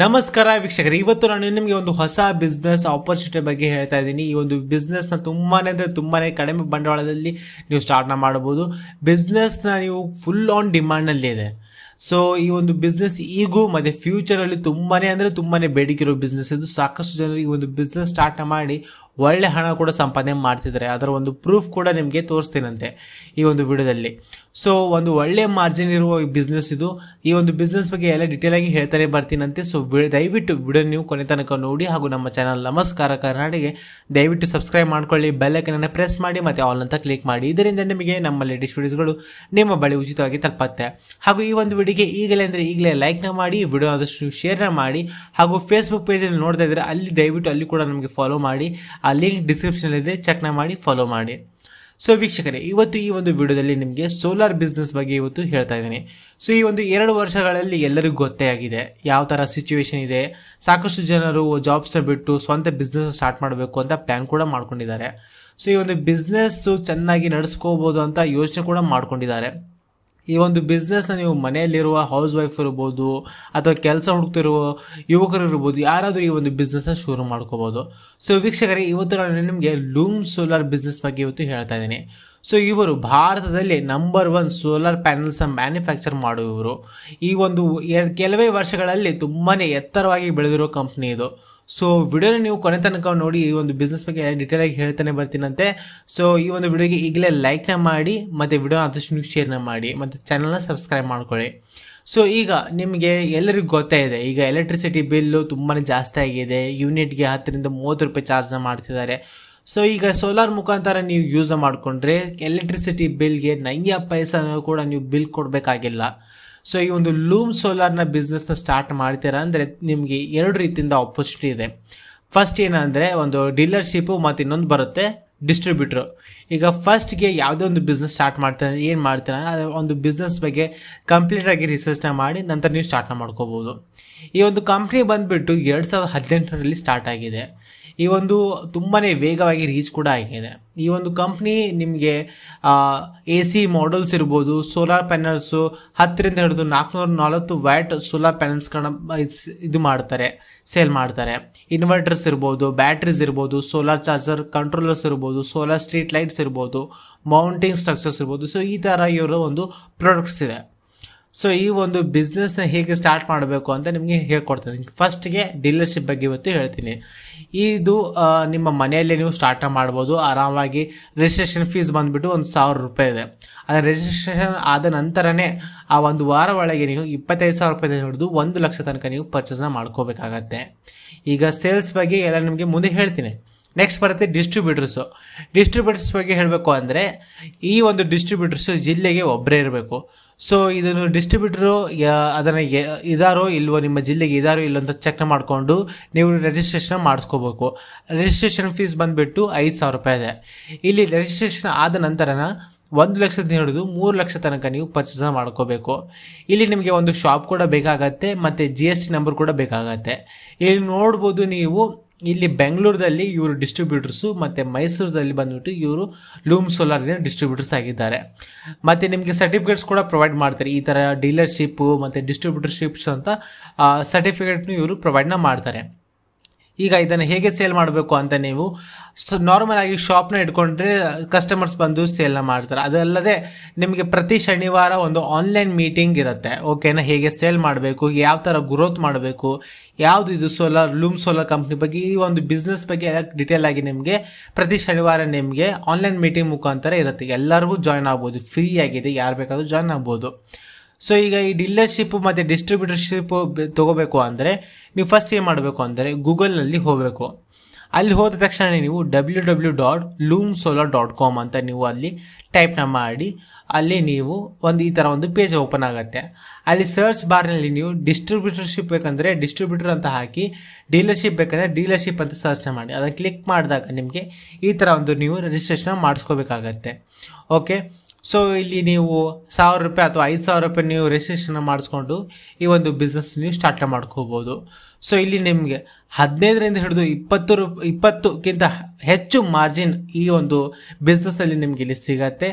ನಮಸ್ಕಾರ ವೀಕ್ಷಕರು ಇವತ್ತು ನಾನು ನಿಮಗೆ ಒಂದು ಹೊಸ ಬಿಸ್ನೆಸ್ ಆಪರ್ಚುನಿಟಿ ಬಗ್ಗೆ ಹೇಳ್ತಾ ಇದ್ದೀನಿ ಈ ಒಂದು ಬಿಸ್ನೆಸ್ನ ತುಂಬಾ ಅಂದರೆ ತುಂಬಾ ಕಡಿಮೆ ಬಂಡವಾಳದಲ್ಲಿ ನೀವು ಸ್ಟಾರ್ಟ್ನ ಮಾಡ್ಬೋದು ಬಿಸ್ನೆಸ್ನ ನೀವು ಫುಲ್ ಆನ್ ಡಿಮ್ಯಾಂಡ್ನಲ್ಲಿ ಇದೆ ಸೊ ಈ ಒಂದು ಬಿಸ್ನೆಸ್ ಈಗೂ ಮತ್ತು ಫ್ಯೂಚರಲ್ಲಿ ತುಂಬಾ ಅಂದರೆ ತುಂಬಾ ಬೇಡಿಕೆ ಇರೋ ಬಿಸ್ನೆಸ್ ಇದು ಸಾಕಷ್ಟು ಜನರು ಈ ಒಂದು ಬಿಸ್ನೆಸ್ ಸ್ಟಾರ್ಟ್ ಮಾಡಿ ಒಳ್ಳೆ ಹಣ ಕೂಡ ಸಂಪಾದನೆ ಮಾಡ್ತಿದ್ದಾರೆ ಅದರ ಒಂದು ಪ್ರೂಫ್ ಕೂಡ ನಿಮಗೆ ತೋರಿಸ್ತೀನಂತೆ ಈ ಒಂದು ವಿಡಿಯೋದಲ್ಲಿ ಸೊ ಒಂದು ಒಳ್ಳೆ ಮಾರ್ಜಿನ್ ಇರುವ ಬಿಸ್ನೆಸ್ ಇದು ಈ ಒಂದು ಬಿಸ್ನೆಸ್ ಬಗ್ಗೆ ಎಲ್ಲ ಡೀಟೇಲ್ ಆಗಿ ಹೇಳ್ತಾನೆ ಬರ್ತೀನಂತೆ ಸೊ ದಯವಿಟ್ಟು ವಿಡಿಯೋ ನೀವು ಕೊನೆ ತನಕ ನೋಡಿ ಹಾಗೂ ನಮ್ಮ ಚಾನಲ್ ನಮಸ್ಕಾರ ಕರ್ನಾಟಕಗೆ ದಯವಿಟ್ಟು ಸಬ್ಸ್ಕ್ರೈಬ್ ಮಾಡ್ಕೊಳ್ಳಿ ಬೆಲ್ಲೈಕನನ್ನು ಪ್ರೆಸ್ ಮಾಡಿ ಮತ್ತು ಆಲ್ ಅಂತ ಕ್ಲಿಕ್ ಮಾಡಿ ಇದರಿಂದ ನಿಮಗೆ ನಮ್ಮ ಲೇಟೆಸ್ಟ್ ವಿಡಿಯೋಸ್ಗಳು ನಿಮ್ಮ ಬಳಿ ಉಚಿತವಾಗಿ ತಲುಪತ್ತೆ ಹಾಗೂ ಈ ಒಂದು ವಿಡಿಯೋಗೆ ಈಗಲೇ ಅಂದರೆ ಈಗಲೇ ಲೈಕ್ನ ಮಾಡಿ ವಿಡಿಯೋ ಆದಷ್ಟು ಶೇರ್ನ ಮಾಡಿ ಹಾಗೂ ಫೇಸ್ಬುಕ್ ಪೇಜಲ್ಲಿ ನೋಡ್ತಾ ಇದ್ದರೆ ಅಲ್ಲಿ ದಯವಿಟ್ಟು ಅಲ್ಲಿ ಕೂಡ ನಮಗೆ ಫಾಲೋ ಮಾಡಿ ಆ ಲಿಂಕ್ ಡಿಸ್ಕ್ರಿಪ್ಷನಲ್ಲಿದೆ ಚೆಕ್ನ ಮಾಡಿ ಫಾಲೋ ಮಾಡಿ ಸೊ ವೀಕ್ಷಕರೇ ಇವತ್ತು ಈ ಒಂದು ವಿಡಿಯೋದಲ್ಲಿ ನಿಮಗೆ ಸೋಲಾರ್ ಬಿಸ್ನೆಸ್ ಬಗ್ಗೆ ಇವತ್ತು ಹೇಳ್ತಾ ಇದ್ದೀನಿ ಸೊ ಈ ಒಂದು ಎರಡು ವರ್ಷಗಳಲ್ಲಿ ಎಲ್ಲರಿಗೂ ಗೊತ್ತೇ ಆಗಿದೆ ಯಾವ ಥರ ಸಿಚುವೇಶನ್ ಇದೆ ಸಾಕಷ್ಟು ಜನರು ಜಾಬ್ಸ್ನ ಬಿಟ್ಟು ಸ್ವಂತ ಬಿಸ್ನೆಸ್ ಸ್ಟಾರ್ಟ್ ಮಾಡಬೇಕು ಅಂತ ಪ್ಲ್ಯಾನ್ ಕೂಡ ಮಾಡ್ಕೊಂಡಿದ್ದಾರೆ ಸೊ ಈ ಒಂದು ಬಿಸ್ನೆಸ್ಸು ಚೆನ್ನಾಗಿ ನಡೆಸ್ಕೋಬೋದು ಅಂತ ಯೋಚನೆ ಕೂಡ ಮಾಡ್ಕೊಂಡಿದ್ದಾರೆ ಈ ಒಂದು ಬಿಸ್ನೆಸ್ನ ನೀವು ಮನೆಯಲ್ಲಿರುವ ಹೌಸ್ ವೈಫ್ ಇರ್ಬೋದು ಅಥವಾ ಕೆಲಸ ಹುಡುಕ್ತಿರುವ ಯುವಕರು ಇರ್ಬೋದು ಯಾರಾದರೂ ಈ ಒಂದು ಬಿಸ್ನೆಸ್ನ ಶುರು ಮಾಡ್ಕೋಬೋದು ಸೊ ವೀಕ್ಷಕರೇ ಇವತ್ತು ನಾನು ನಿಮಗೆ ಲೂಮ್ ಸೋಲಾರ್ ಬಿಸ್ನೆಸ್ ಬಗ್ಗೆ ಇವತ್ತು ಹೇಳ್ತಾ ಇದ್ದೀನಿ ಸೊ ಇವರು ಭಾರತದಲ್ಲಿ ನಂಬರ್ ಒನ್ ಸೋಲಾರ್ ಪ್ಯಾನಲ್ಸನ್ನು ಮ್ಯಾನುಫ್ಯಾಕ್ಚರ್ ಮಾಡುವವರು ಈ ಒಂದು ಕೆಲವೇ ವರ್ಷಗಳಲ್ಲಿ ತುಂಬಾ ಎತ್ತರವಾಗಿ ಬೆಳೆದಿರೋ ಕಂಪ್ನಿ ಇದು ಸೊ ವಿಡಿಯೋನ ನೀವು ಕೊನೆ ತನಕ ನೋಡಿ ಈ ಒಂದು ಬಿಸ್ನೆಸ್ ಬಗ್ಗೆ ಡೀಟೇಲ್ ಆಗಿ ಹೇಳ್ತಾನೆ ಬರ್ತೀನಂತೆ ಸೊ ಈ ಒಂದು ವಿಡಿಯೋಗೆ ಈಗಲೇ ಲೈಕ್ನ ಮಾಡಿ ಮತ್ತು ವಿಡಿಯೋ ಆದಷ್ಟು ನೀವು ಶೇರ್ನ ಮಾಡಿ ಮತ್ತು ಚಾನಲ್ನ ಸಬ್ಸ್ಕ್ರೈಬ್ ಮಾಡ್ಕೊಳ್ಳಿ ಸೊ ಈಗ ನಿಮಗೆ ಎಲ್ಲರಿಗೂ ಗೊತ್ತೇ ಇದೆ ಈಗ ಎಲೆಕ್ಟ್ರಿಸಿಟಿ ಬಿಲ್ಲು ತುಂಬಾ ಜಾಸ್ತಿ ಆಗಿದೆ ಯೂನಿಟ್ಗೆ ಹತ್ತರಿಂದ ಮೂವತ್ತು ರೂಪಾಯಿ ಚಾರ್ಜ್ನ ಮಾಡ್ತಿದ್ದಾರೆ ಸೊ ಈಗ ಸೋಲಾರ್ ಮುಖಾಂತರ ನೀವು ಯೂಸ್ ಮಾಡಿಕೊಂಡ್ರೆ ಎಲೆಕ್ಟ್ರಿಸಿಟಿ ಬಿಲ್ಗೆ ನೈಯ ಪೈಸಾನೂ ಕೂಡ ನೀವು ಬಿಲ್ ಕೊಡಬೇಕಾಗಿಲ್ಲ ಸೊ ಈ ಒಂದು ಲೂಮ್ ಸೋಲಾರ್ನ ಬಿಸ್ನೆಸ್ನ ಸ್ಟಾರ್ಟ್ ಮಾಡ್ತೀರಾ ಅಂದರೆ ನಿಮಗೆ ಎರಡು ರೀತಿಯಿಂದ ಆಪರ್ಚುನಿಟಿ ಇದೆ ಫಸ್ಟ್ ಏನಂದರೆ ಒಂದು ಡೀಲರ್ಶಿಪ್ಪು ಮತ್ತು ಇನ್ನೊಂದು ಬರುತ್ತೆ ಡಿಸ್ಟ್ರಿಬ್ಯೂಟ್ರು ಈಗ ಫಸ್ಟ್ಗೆ ಯಾವುದೇ ಒಂದು ಬಿಸ್ನೆಸ್ ಸ್ಟಾರ್ಟ್ ಮಾಡ್ತಾರೆ ಏನು ಮಾಡ್ತೀರ ಒಂದು ಬಿಸ್ನೆಸ್ ಬಗ್ಗೆ ಕಂಪ್ಲೀಟಾಗಿ ರಿಸರ್ಚ್ನ ಮಾಡಿ ನಂತರ ನೀವು ಸ್ಟಾರ್ಟ್ನ ಮಾಡ್ಕೋಬೋದು ಈ ಒಂದು ಕಂಪ್ನಿ ಬಂದುಬಿಟ್ಟು ಎರಡು ಸಾವಿರದ ಹದಿನೆಂಟರಲ್ಲಿ ಸ್ಟಾರ್ಟ್ ಆಗಿದೆ ಈ ಒಂದು ತುಂಬಾ ವೇಗವಾಗಿ ರೀಚ್ ಕೂಡ ಆಗಿದೆ ಈ ಒಂದು ಕಂಪ್ನಿ ನಿಮಗೆ ಎ ಸಿ ಮಾಡಲ್ಸ್ ಇರ್ಬೋದು ಸೋಲಾರ್ ಪ್ಯಾನಲ್ಸು ಹತ್ತರಿಂದ ಹಿಡಿದು ನಾಲ್ಕುನೂರ ನಲವತ್ತು ವ್ಯಾಟ್ ಸೋಲಾರ್ ಪ್ಯಾನಲ್ಸ್ಗಳನ್ನ ಇದು ಮಾಡ್ತಾರೆ ಸೇಲ್ ಮಾಡ್ತಾರೆ ಇನ್ವರ್ಟರ್ಸ್ ಇರ್ಬೋದು ಬ್ಯಾಟ್ರೀಸ್ ಇರ್ಬೋದು ಸೋಲಾರ್ ಚಾರ್ಜರ್ ಕಂಟ್ರೋಲರ್ಸ್ ಇರ್ಬೋದು ಸೋಲಾರ್ ಸ್ಟ್ರೀಟ್ ಲೈಟ್ಸ್ ಇರ್ಬೋದು ಮೌಂಟಿಂಗ್ ಸ್ಟ್ರಕ್ಚರ್ಸ್ ಇರ್ಬೋದು ಸೊ ಈ ಥರ ಇವರ ಒಂದು ಪ್ರಾಡಕ್ಟ್ಸ್ ಇದೆ ಸೊ ಈ ಒಂದು ಬಿಸ್ನೆಸ್ನ ಹೇಗೆ ಸ್ಟಾರ್ಟ್ ಮಾಡಬೇಕು ಅಂತ ನಿಮಗೆ ಹೇಳ್ಕೊಡ್ತೀನಿ ಫಸ್ಟ್ಗೆ ಡೀಲರ್ಶಿಪ್ ಬಗ್ಗೆ ಇವತ್ತು ಹೇಳ್ತೀನಿ ಇದು ನಿಮ್ಮ ಮನೆಯಲ್ಲೇ ನೀವು ಸ್ಟಾರ್ಟ್ ಮಾಡ್ಬೋದು ಆರಾಮಾಗಿ ರಿಜಿಸ್ಟ್ರೇಷನ್ ಫೀಸ್ ಬಂದುಬಿಟ್ಟು ಒಂದು ಸಾವಿರ ರೂಪಾಯಿ ಇದೆ ಆ ರಿಜಿಸ್ಟ್ರೇಷನ್ ಆದ ನಂತರನೇ ಆ ಒಂದು ವಾರ ಒಳಗೆ ನೀವು ಇಪ್ಪತ್ತೈದು ಸಾವಿರ ರೂಪಾಯಿ ಹಿಡಿದು ಒಂದು ಲಕ್ಷ ತನಕ ನೀವು ಪರ್ಚೇಸ್ನ ಮಾಡ್ಕೋಬೇಕಾಗತ್ತೆ ಈಗ ಸೇಲ್ಸ್ ಬಗ್ಗೆ ಎಲ್ಲ ನಿಮಗೆ ಮುಂದೆ ಹೇಳ್ತೀನಿ ನೆಕ್ಸ್ಟ್ ಬರುತ್ತೆ ಡಿಸ್ಟ್ರಿಬ್ಯೂಟರ್ಸು ಡಿಸ್ಟ್ರಿಬ್ಯೂಟರ್ಸ್ ಬಗ್ಗೆ ಹೇಳಬೇಕು ಅಂದರೆ ಈ ಒಂದು ಡಿಸ್ಟ್ರಿಬ್ಯೂಟರ್ಸು ಜಿಲ್ಲೆಗೆ ಒಬ್ಬರೇ ಇರಬೇಕು ಸೊ ಇದನ್ನು ಡಿಸ್ಟ್ರಿಬ್ಯೂಟರು ಅದನ್ನು ಇದಾರೋ ಇಲ್ವೋ ನಿಮ್ಮ ಜಿಲ್ಲೆಗೆ ಇದಾರೋ ಇಲ್ಲೋ ಅಂತ ಚೆಕ್ ಮಾಡಿಕೊಂಡು ನೀವು ರಿಜಿಸ್ಟ್ರೇಷನ್ ಮಾಡಿಸ್ಕೋಬೇಕು ರಿಜಿಸ್ಟ್ರೇಷನ್ ಫೀಸ್ ಬಂದುಬಿಟ್ಟು ಐದು ಸಾವಿರ ರೂಪಾಯಿ ಇದೆ ಇಲ್ಲಿ ರಿಜಿಸ್ಟ್ರೇಷನ್ ಆದ ನಂತರನ ಒಂದು ಲಕ್ಷದಿಂದ ಹಿಡಿದು ಮೂರು ಲಕ್ಷ ತನಕ ನೀವು ಪರ್ಚೇಸ್ ಮಾಡ್ಕೋಬೇಕು ಇಲ್ಲಿ ನಿಮಗೆ ಒಂದು ಶಾಪ್ ಕೂಡ ಬೇಕಾಗತ್ತೆ ಮತ್ತು ಜಿ ಎಸ್ ಟಿ ನಂಬರ್ ಕೂಡ ಬೇಕಾಗತ್ತೆ ಇಲ್ಲಿ ನೋಡ್ಬೋದು ನೀವು ಇಲ್ಲಿ ಬೆಂಗಳೂರದಲ್ಲಿ ಇವರು ಡಿಸ್ಟ್ರಿಬ್ಯೂಟರ್ಸು ಮತ್ತು ಮೈಸೂರದಲ್ಲಿ ಬಂದ್ಬಿಟ್ಟು ಇವರು ಲೂಮ್ ಸೋಲಾರ್ ಡಿಸ್ಟ್ರಿಬ್ಯೂಟರ್ಸ್ ಆಗಿದ್ದಾರೆ ಮತ್ತು ನಿಮಗೆ ಸರ್ಟಿಫಿಕೇಟ್ಸ್ ಕೂಡ ಪ್ರೊವೈಡ್ ಮಾಡ್ತಾರೆ ಈ ಥರ ಡೀಲರ್ಶಿಪ್ಪು ಮತ್ತು ಡಿಸ್ಟ್ರಿಬ್ಯೂಟರ್ಶಿಪ್ಸ್ ಅಂತ ಸರ್ಟಿಫಿಕೇಟ್ನು ಇವರು ಪ್ರೊವೈಡ್ನ ಮಾಡ್ತಾರೆ ಈಗ ಇದನ್ನು ಹೇಗೆ ಸೇಲ್ ಮಾಡಬೇಕು ಅಂತ ನೀವು ನಾರ್ಮಲ್ ಆಗಿ ಶಾಪ್ನ ಇಟ್ಕೊಂಡ್ರೆ ಕಸ್ಟಮರ್ಸ್ ಬಂದು ಸೇಲ್ನ ಮಾಡ್ತಾರೆ ಅದಲ್ಲದೆ ನಿಮಗೆ ಪ್ರತಿ ಶನಿವಾರ ಒಂದು ಆನ್ಲೈನ್ ಮೀಟಿಂಗ್ ಇರುತ್ತೆ ಓಕೆನಾ ಹೇಗೆ ಸೇಲ್ ಮಾಡಬೇಕು ಯಾವ ಥರ ಗ್ರೋತ್ ಮಾಡಬೇಕು ಯಾವುದು ಇದು ಸೋಲಾರ್ ಲೂಮ್ ಸೋಲಾರ್ ಕಂಪ್ನಿ ಬಗ್ಗೆ ಈ ಒಂದು ಬಿಸ್ನೆಸ್ ಬಗ್ಗೆ ಎಲ್ಲ ಡಿಟೇಲ್ ಆಗಿ ನಿಮಗೆ ಪ್ರತಿ ಶನಿವಾರ ನಿಮಗೆ ಆನ್ಲೈನ್ ಮೀಟಿಂಗ್ ಮುಖಾಂತರ ಇರುತ್ತೆ ಎಲ್ಲರಿಗೂ ಜಾಯ್ನ್ ಆಗ್ಬೋದು ಫ್ರೀ ಆಗಿದೆ ಯಾರು ಬೇಕಾದರೂ ಜಾಯ್ನ್ ಆಗ್ಬೋದು ಸೊ ಈಗ ಈ ಡೀಲರ್ಶಿಪ್ ಮತ್ತು ಡಿಸ್ಟ್ರಿಬ್ಯೂಟರ್ಶಿಪ್ ತೊಗೋಬೇಕು ಅಂದರೆ ನೀವು ಫಸ್ಟ್ ಏನು ಮಾಡಬೇಕು ಅಂದರೆ ಗೂಗಲ್ನಲ್ಲಿ ಹೋಗಬೇಕು ಅಲ್ಲಿ ಹೋದ ತಕ್ಷಣ ನೀವು W W dot Loom Solar dot com ಅಂತ ನೀವು ಅಲ್ಲಿ ಟೈಪ್ನ ಮಾಡಿ ಅಲ್ಲಿ ನೀವು ಒಂದು ಈ ಥರ ಒಂದು ಪೇಜ್ ಓಪನ್ ಆಗುತ್ತೆ ಅಲ್ಲಿ ಸರ್ಚ್ ಬಾರ್ನಲ್ಲಿ ನೀವು ಡಿಸ್ಟ್ರಿಬ್ಯೂಟರ್ಶಿಪ್ ಬೇಕಂದರೆ ಡಿಸ್ಟ್ರಿಬ್ಯೂಟರ್ ಅಂತ ಹಾಕಿ ಡೀಲರ್ಶಿಪ್ ಬೇಕಂದರೆ ಡೀಲರ್ಶಿಪ್ ಅಂತ ಸರ್ಚ್ ಮಾಡಿ ಅದನ್ನು ಕ್ಲಿಕ್ ಮಾಡಿದಾಗ ನಿಮಗೆ ಈ ಥರ ಒಂದು ನೀವು ರಿಜಿಸ್ಟ್ರೇಷನ್ ಮಾಡಿಸ್ಕೋಬೇಕಾಗತ್ತೆ ಓಕೆ ಸೊ ಇಲ್ಲಿ ನೀವು ಸಾವಿರ ರೂಪಾಯಿ ಅಥವಾ ಐದು ಸಾವಿರ ರೂಪಾಯಿ ನೀವು ರಿಜಿಸ್ಟ್ರೇಷನ್ ಮಾಡಿಸ್ಕೊಂಡು ಈ ಒಂದು ಬಿಸ್ನೆಸ್ ನೀವು ಸ್ಟಾರ್ಟ್ ಮಾಡ್ಕೋಬೋದು ಸೊ ಇಲ್ಲಿ ನಿಮಗೆ ಹದಿನೈದರಿಂದ ಹಿಡಿದು ಇಪ್ಪತ್ತು ಇಪ್ಪತ್ತು ಇಪ್ಪತ್ತಕ್ಕಿಂತ ಹೆಚ್ಚು ಮಾರ್ಜಿನ್ ಈ ಒಂದು ಬಿಸ್ನೆಸ್ಸಲ್ಲಿ ನಿಮಗೆ ಇಲ್ಲಿ ಸಿಗತ್ತೆ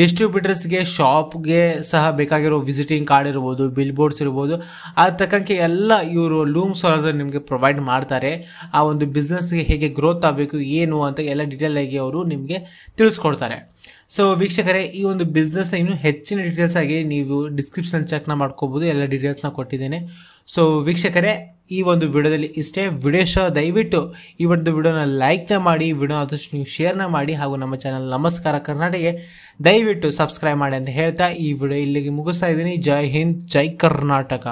ಡಿಸ್ಟ್ರಿಬ್ಯೂಟರ್ಸ್ಗೆ ಶಾಪ್ಗೆ ಸಹ ಬೇಕಾಗಿರೋ ವಿಸಿಟಿಂಗ್ ಕಾರ್ಡ್ ಇರ್ಬೋದು ಬಿಲ್ ಬೋರ್ಡ್ಸ್ ಇರ್ಬೋದು ಆ ತಕ್ಕಂಗೆ ಎಲ್ಲ ಇವರು ಲೂಮ್ ಸೌಲಭ್ಯ ನಿಮಗೆ ಪ್ರೊವೈಡ್ ಮಾಡ್ತಾರೆ ಆ ಒಂದು ಬಿಸ್ನೆಸ್ಗೆ ಹೇಗೆ ಗ್ರೋತ್ ಆಗಬೇಕು ಏನು ಅಂತ ಎಲ್ಲ ಆಗಿ ಅವರು ನಿಮಗೆ ತಿಳಿಸ್ಕೊಡ್ತಾರೆ ಸೊ ವೀಕ್ಷಕರೇ ಈ ಒಂದು ಬಿಸ್ನೆಸ್ನ ಇನ್ನೂ ಹೆಚ್ಚಿನ ಡೀಟೇಲ್ಸ್ ಆಗಿ ನೀವು ಡಿಸ್ಕ್ರಿಪ್ಷನ್ ಚೆಕ್ನ ಮಾಡ್ಕೋಬೋದು ಎಲ್ಲ ಡೀಟೇಲ್ಸ್ನ ಕೊಟ್ಟಿದ್ದೇನೆ ಸೊ ವೀಕ್ಷಕರೇ ಈ ಒಂದು ವಿಡಿಯೋದಲ್ಲಿ ಇಷ್ಟೇ ವಿಡಿಯೋ ಶೋ ದಯವಿಟ್ಟು ಈ ಒಂದು ವಿಡಿಯೋನ ಲೈಕ್ನ ಮಾಡಿ ವಿಡಿಯೋ ಆದಷ್ಟು ನೀವು ಶೇರ್ನ ಮಾಡಿ ಹಾಗೂ ನಮ್ಮ ಚಾನಲ್ ನಮಸ್ಕಾರ ಕರ್ನಾಟಕಕ್ಕೆ ದಯವಿಟ್ಟು ಸಬ್ಸ್ಕ್ರೈಬ್ ಮಾಡಿ ಅಂತ ಹೇಳ್ತಾ ಈ ವಿಡಿಯೋ ಇಲ್ಲಿಗೆ ಮುಗಿಸ್ತಾ ಇದ್ದೀನಿ ಜೈ ಹಿಂದ್ ಜೈ ಕರ್ನಾಟಕ